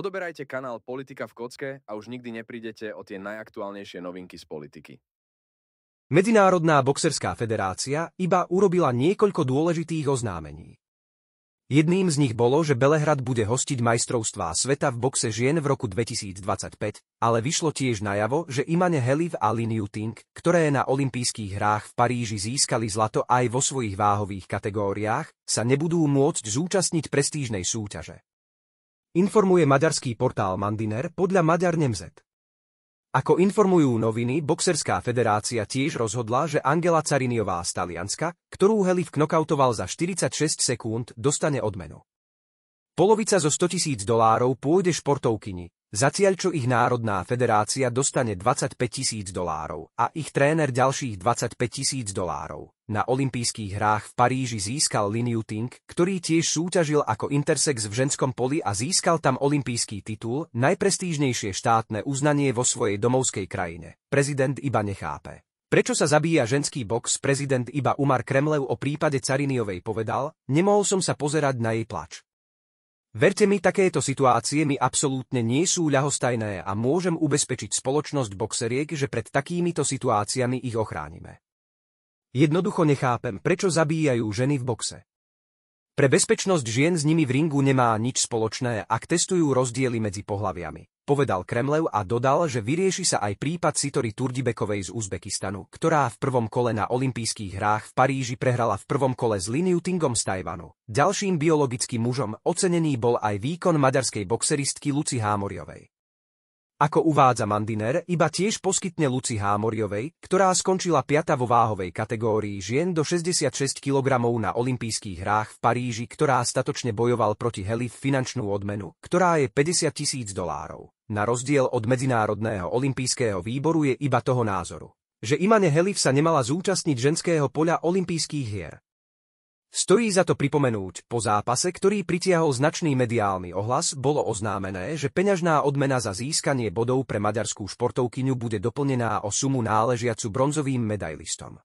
Odoberajte kanál Politika v kocke a už nikdy neprídete o tie najaktuálnejšie novinky z politiky. Medzinárodná boxerská federácia iba urobila niekoľko dôležitých oznámení. Jedným z nich bolo, že Belehrad bude hostiť majstrovstvá sveta v boxe žien v roku 2025, ale vyšlo tiež najavo, že Imane Heliv a Lin Yuting, ktoré na olympijských hrách v Paríži získali zlato aj vo svojich váhových kategóriách, sa nebudú môcť zúčastniť prestížnej súťaže informuje maďarský portál Mandiner podľa Maďar Nemzet. Ako informujú noviny, Boxerská federácia tiež rozhodla, že Angela Cariniová z Talianska, ktorú Helif knokautoval za 46 sekúnd, dostane odmenu. Polovica zo 100 tisíc dolárov pôjde športovkyni, Zatiaľ čo ich Národná federácia dostane 25 tisíc dolárov a ich tréner ďalších 25 tisíc dolárov. Na olympijských hrách v Paríži získal Liniu Tink, ktorý tiež súťažil ako intersex v ženskom poli a získal tam olympijský titul, najprestížnejšie štátne uznanie vo svojej domovskej krajine. Prezident iba nechápe. Prečo sa zabíja ženský box, prezident iba Umar Kremlev o prípade Cariniovej povedal, nemohol som sa pozerať na jej plač. Verte mi, takéto situácie mi absolútne nie sú ľahostajné a môžem ubezpečiť spoločnosť boxeriek, že pred takýmito situáciami ich ochránime. Jednoducho nechápem, prečo zabíjajú ženy v boxe. Pre bezpečnosť žien s nimi v ringu nemá nič spoločné, ak testujú rozdiely medzi pohlaviami povedal Kremlev a dodal, že vyrieši sa aj prípad Sitory Turdibekovej z Uzbekistanu, ktorá v prvom kole na olympijských hrách v Paríži prehrala v prvom kole s Liniu Tingom z Tajvanu. Ďalším biologickým mužom ocenený bol aj výkon maďarskej boxeristky Luci Hámoriovej. Ako uvádza Mandiner, iba tiež poskytne Luci Hámoriovej, ktorá skončila piata vo váhovej kategórii žien do 66 kg na olympijských hrách v Paríži, ktorá statočne bojoval proti Heli v finančnú odmenu, ktorá je 50 tisíc dolárov. Na rozdiel od Medzinárodného olympijského výboru je iba toho názoru, že Imane Heliv sa nemala zúčastniť ženského poľa olympijských hier. Stojí za to pripomenúť, po zápase, ktorý pritiahol značný mediálny ohlas, bolo oznámené, že peňažná odmena za získanie bodov pre maďarskú športovkyňu bude doplnená o sumu náležiacu bronzovým medailistom.